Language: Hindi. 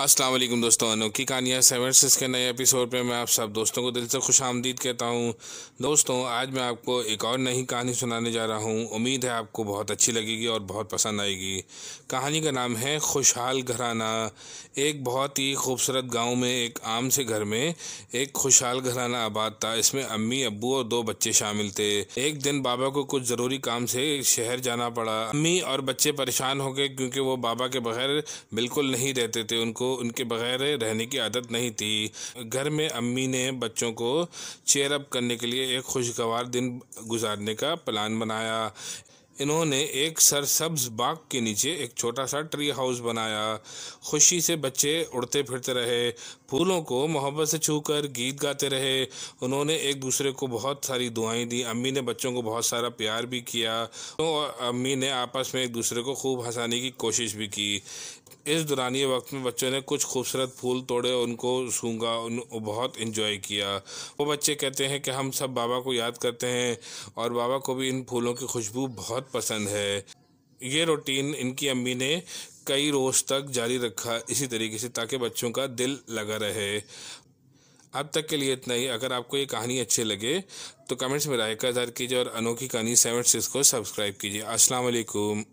अस्सलाम वालेकुम दोस्तों अनोखी कहानियाँ सेवन सिक्स के नए एपिसोड पे मैं आप सब दोस्तों को दिल से खुश आमदीद कहता हूँ दोस्तों आज मैं आपको एक और नई कहानी सुनाने जा रहा हूँ उम्मीद है आपको बहुत अच्छी लगेगी और बहुत पसंद आएगी कहानी का नाम है खुशहाल घराना एक बहुत ही खूबसूरत गाँव में एक आम से घर में एक खुशहाल घराना आबाद था इसमें अम्मी अबू और दो बच्चे शामिल थे एक दिन बाबा को कुछ ज़रूरी काम से शहर जाना पड़ा अम्मी और बच्चे परेशान हो गए क्योंकि वो बाबा के बगैर बिल्कुल नहीं रहते थे उनको को उनके बगैर रहने की आदत नहीं थी घर में अम्मी ने बच्चों को चेयरअप करने के लिए एक खुशगवार दिन गुजारने का प्लान बनाया इन्होंने एक सरसब्ज बाग के नीचे एक छोटा सा ट्री हाउस बनाया खुशी से बच्चे उड़ते फिरते रहे फूलों को मोहब्बत से छूकर गीत गाते रहे उन्होंने एक दूसरे को बहुत सारी दुआएं दी अम्मी ने बच्चों को बहुत सारा प्यार भी किया तो और अम्मी ने आपस में एक दूसरे को खूब हंसाने की कोशिश भी की इस ये वक्त में बच्चों ने कुछ खूबसूरत फूल तोड़े उनको सूंगा उन बहुत इन्जॉय किया वो बच्चे कहते हैं कि हम सब बाबा को याद करते हैं और बाबा को भी इन फूलों की खुशबू बहुत बहुत पसंद है ये रूटीन इनकी अम्मी ने कई रोज़ तक जारी रखा इसी तरीके से ताकि बच्चों का दिल लगा रहे अब तक के लिए इतना ही अगर आपको ये कहानी अच्छी लगे तो कमेंट्स में राय का इजहार कीजिए और अनोखी कहानी सेवन सिक्स को सब्सक्राइब कीजिए अस्सलाम वालेकुम